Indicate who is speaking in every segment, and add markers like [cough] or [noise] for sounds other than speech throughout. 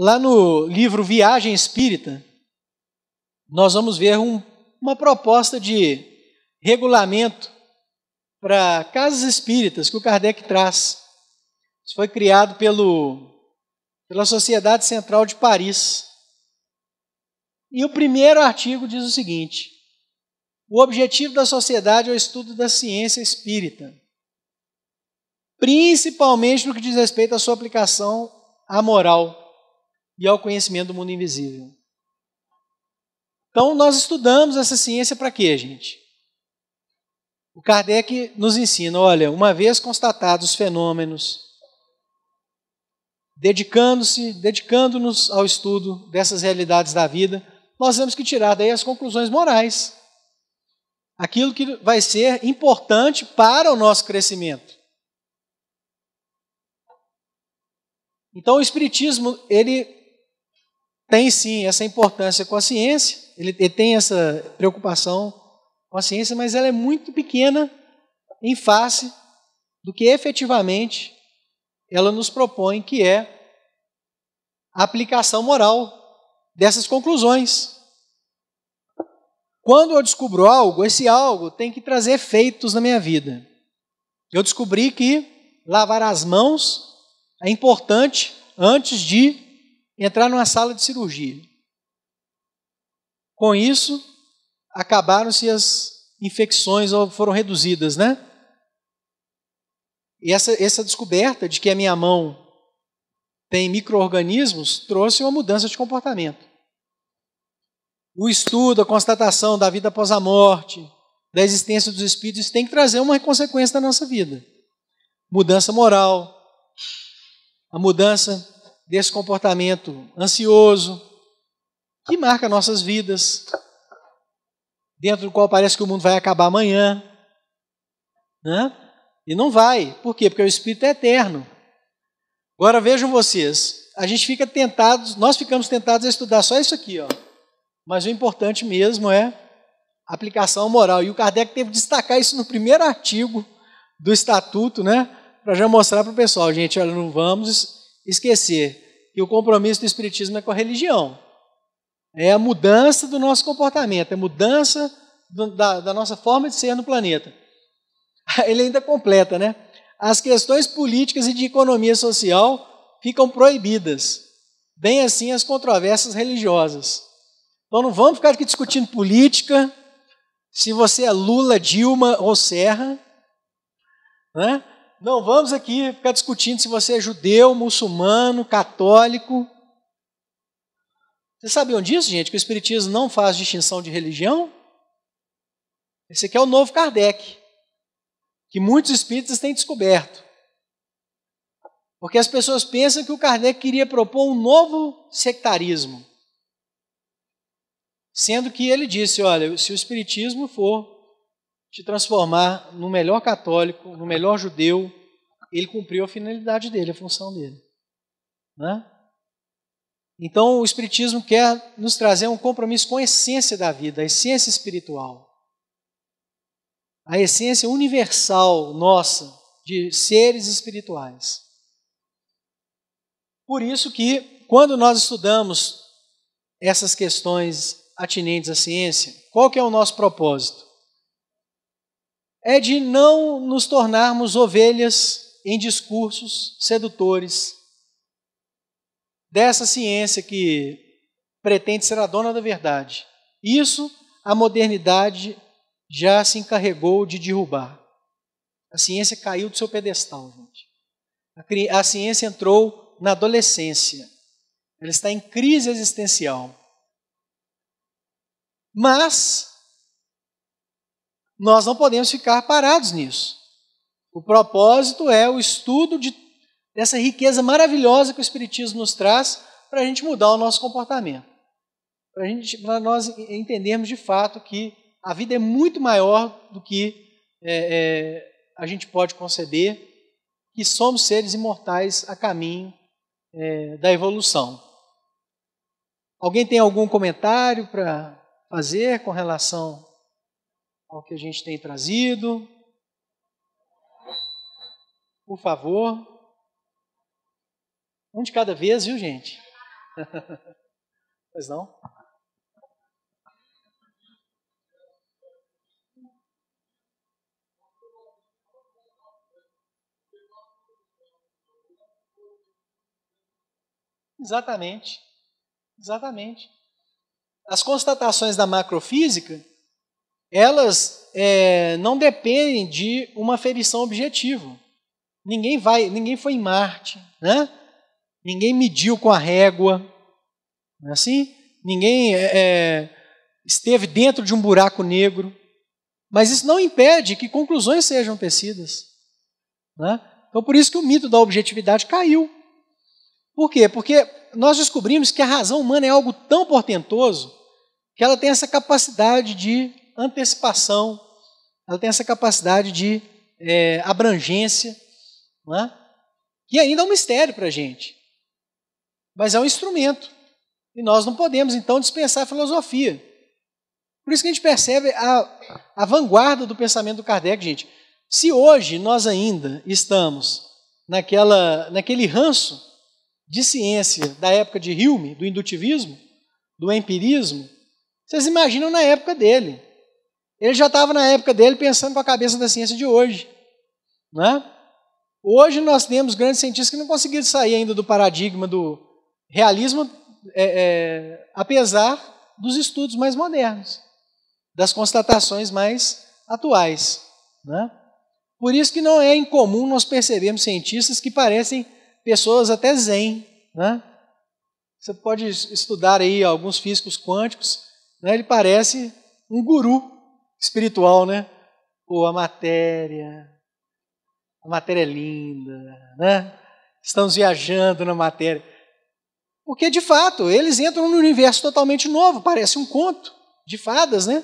Speaker 1: Lá no livro Viagem Espírita, nós vamos ver um, uma proposta de regulamento para casas espíritas que o Kardec traz. Isso foi criado pelo, pela Sociedade Central de Paris. E o primeiro artigo diz o seguinte: o objetivo da sociedade é o estudo da ciência espírita, principalmente no que diz respeito à sua aplicação à moral e ao conhecimento do mundo invisível. Então, nós estudamos essa ciência para quê, gente? O Kardec nos ensina: olha, uma vez constatados os fenômenos, dedicando-se, dedicando-nos ao estudo dessas realidades da vida, nós temos que tirar daí as conclusões morais. Aquilo que vai ser importante para o nosso crescimento. Então o espiritismo, ele tem sim essa importância com a ciência, ele, tem essa preocupação com a ciência, mas ela é muito pequena em face do que efetivamente ela nos propõe, que é a aplicação moral dessas conclusões. Quando eu descubro algo, esse algo tem que trazer efeitos na minha vida. Eu descobri que lavar as mãos é importante antes de entrar numa sala de cirurgia. Com isso, acabaram-se as infecções ou foram reduzidas, né? E essa, essa descoberta de que a minha mão tem micro-organismos trouxe uma mudança de comportamento. O estudo, a constatação da vida após a morte, da existência dos espíritos, tem que trazer uma consequência na nossa vida. Mudança moral, a mudança desse comportamento ansioso que marca nossas vidas, dentro do qual parece que o mundo vai acabar amanhã. Né? E não vai. Por quê? Porque o Espírito é eterno. Agora vejam vocês, a gente fica tentados, nós ficamos tentados a estudar só isso aqui, ó. Mas o importante mesmo é a aplicação moral. E o Kardec teve que destacar isso no primeiro artigo do estatuto, né? Para já mostrar para o pessoal, gente, olha, não vamos esquecer que o compromisso do Espiritismo é com a religião. É a mudança do nosso comportamento, é a mudança do, da, da nossa forma de ser no planeta. [laughs] Ele ainda completa, né? As questões políticas e de economia social ficam proibidas, bem assim as controvérsias religiosas. Então não vamos ficar aqui discutindo política, se você é Lula, Dilma ou Serra, né? Não vamos aqui ficar discutindo se você é judeu, muçulmano, católico. Vocês sabiam disso, gente? Que o Espiritismo não faz distinção de religião? Esse aqui é o novo Kardec, que muitos espíritos têm descoberto. Porque as pessoas pensam que o Kardec queria propor um novo sectarismo. Sendo que ele disse: olha, se o Espiritismo for te transformar no melhor católico, no melhor judeu, ele cumpriu a finalidade dele, a função dele. Né? Então, o Espiritismo quer nos trazer um compromisso com a essência da vida, a essência espiritual. A essência universal nossa de seres espirituais. Por isso que, quando nós estudamos essas questões atinentes à ciência, qual que é o nosso propósito? é de não nos tornarmos ovelhas em discursos sedutores dessa ciência que pretende ser a dona da verdade. Isso a modernidade já se encarregou de derrubar. A ciência caiu do seu pedestal, gente. A, ciência entrou na adolescência. Ela está em crise existencial. Mas nós não podemos ficar parados nisso. O propósito é o estudo de, dessa riqueza maravilhosa que o Espiritismo nos traz para a gente mudar o nosso comportamento. Para nós entendermos de fato que a vida é muito maior do que é, é, a gente pode conceder, que somos seres imortais a caminho é, da evolução. Alguém tem algum comentário para fazer com relação ao que a gente tem trazido. Por favor. Um de cada vez, viu, gente? Mas [laughs] não? Exatamente. Exatamente. As constatações da macrofísica elas é, não dependem de uma ferição objetiva. Ninguém vai, ninguém foi em Marte, né? Ninguém mediu com a régua, não é assim? Ninguém é, é, esteve dentro de um buraco negro. Mas isso não impede que conclusões sejam tecidas. Né? Então, por isso que o mito da objetividade caiu. Por quê? Porque nós descobrimos que a razão humana é algo tão portentoso que ela tem essa capacidade de antecipação, ela tem essa capacidade de é, abrangência, não é? E ainda é um mistério para a gente. Mas é um instrumento. E nós não podemos, então, dispensar a filosofia. Por isso que a gente percebe a, a vanguarda do pensamento do Kardec, gente. Se hoje nós ainda estamos naquela, naquele ranço de ciência da época de Hume, do indutivismo, do empirismo, vocês imaginam na época dele. Ele já estava na época dele pensando com a cabeça da ciência de hoje. Né? Hoje nós temos grandes cientistas que não conseguiram sair ainda do paradigma do realismo, é, é, apesar dos estudos mais modernos, das constatações mais atuais. Né? Por isso que não é incomum nós percebermos cientistas que parecem pessoas até zen. Né? Você pode estudar aí alguns físicos quânticos, né? ele parece um guru espiritual, né? Ou a matéria. A matéria é linda, né? Estamos viajando na matéria. Porque, de fato, eles entram num universo totalmente novo, parece um conto de fadas, né?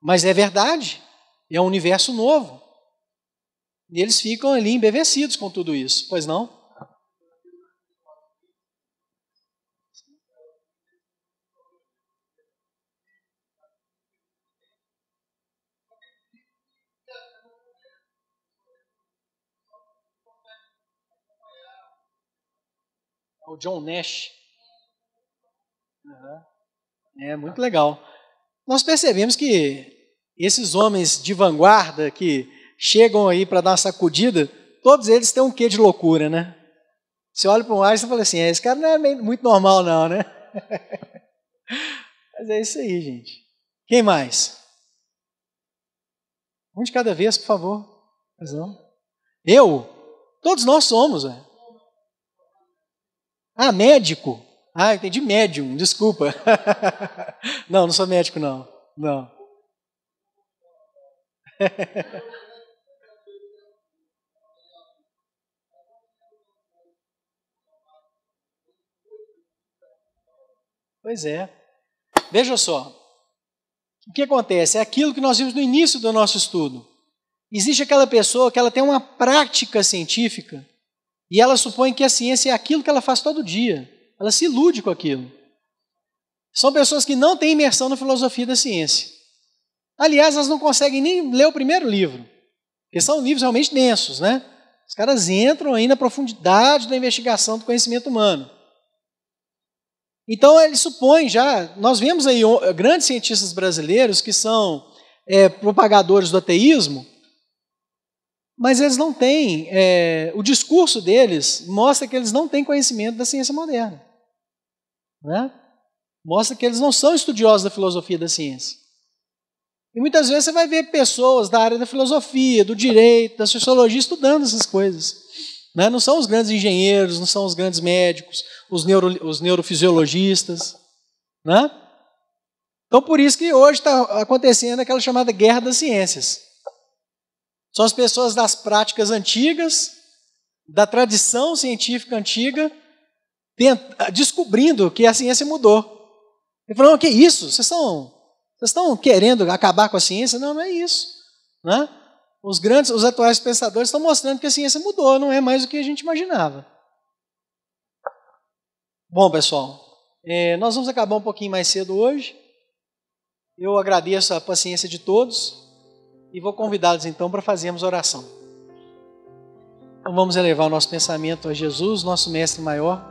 Speaker 1: Mas é verdade, é um universo novo. E eles ficam ali embevecidos com tudo isso, pois não? É o John Nash. Uhum. É muito legal. Nós percebemos que esses homens de vanguarda que chegam aí para dar uma sacudida, todos eles têm um quê de loucura, né? Você olha para um Einstein e fala assim, é, esse cara não é muito normal não, né? [laughs] Mas é isso aí, gente. Quem mais? Um de cada vez, por favor. Mas não. Eu? Todos nós somos, velho. Ah, médico? Ah, entendi médium, desculpa. [laughs] não, não sou médico, não. Não. [laughs] pois é. Veja só. O que acontece? É aquilo que nós vimos no início do nosso estudo. Existe aquela pessoa que ela tem uma prática científica e ela supõe que a ciência é aquilo que ela faz todo dia. Ela se ilude com aquilo. São pessoas que não têm imersão na filosofia da ciência. Aliás, elas não conseguem nem ler o primeiro livro, porque são livros realmente densos, né? Os caras entram aí na profundidade da investigação do conhecimento humano. Então, ele supõe já, nós vemos aí grandes cientistas brasileiros que são é, propagadores do ateísmo, mas eles não têm, é, o discurso deles mostra que eles não têm conhecimento da ciência moderna. Né? Mostra que eles não são estudiosos da filosofia da ciência. E muitas vezes você vai ver pessoas da área da filosofia, do direito, da sociologia estudando essas coisas. Né? Não são os grandes engenheiros, não são os grandes médicos, os, neuro, os neurofisiologistas. Né? Então, por isso que hoje está acontecendo aquela chamada guerra das ciências. São as pessoas das práticas antigas, da tradição científica antiga, ah, descobrindo que a ciência mudou. E falou: o que é isso? Vocês estão, vocês estão querendo acabar com a ciência? Não, não é isso. Né? Os grandes, os atuais pensadores estão mostrando que a ciência mudou, não é mais o que a gente imaginava. Bom, pessoal, é, nós vamos acabar um pouquinho mais cedo hoje. Eu agradeço a paciência de todos. E vou convidá-los então para fazermos oração. Então vamos elevar o nosso pensamento a Jesus, nosso Mestre maior,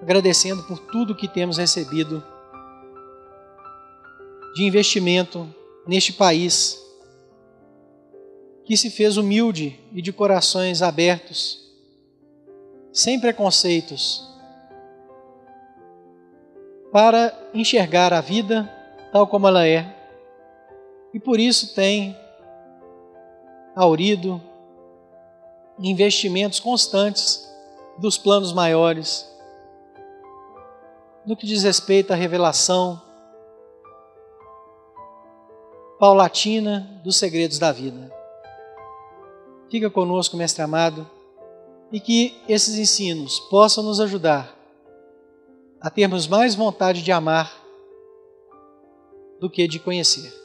Speaker 1: agradecendo por tudo que temos recebido de investimento neste país, que se fez humilde e de corações abertos, sem preconceitos, para enxergar a vida tal como ela é e por isso tem aurido investimentos constantes dos planos maiores. No que diz respeito à revelação paulatina dos segredos da vida. Fica conosco, mestre amado, e que esses ensinos possam nos ajudar a termos mais vontade de amar do que de conhecer.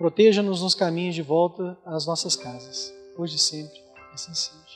Speaker 1: Proteja-nos nos caminhos de volta às nossas casas, hoje e sempre, é assim seja.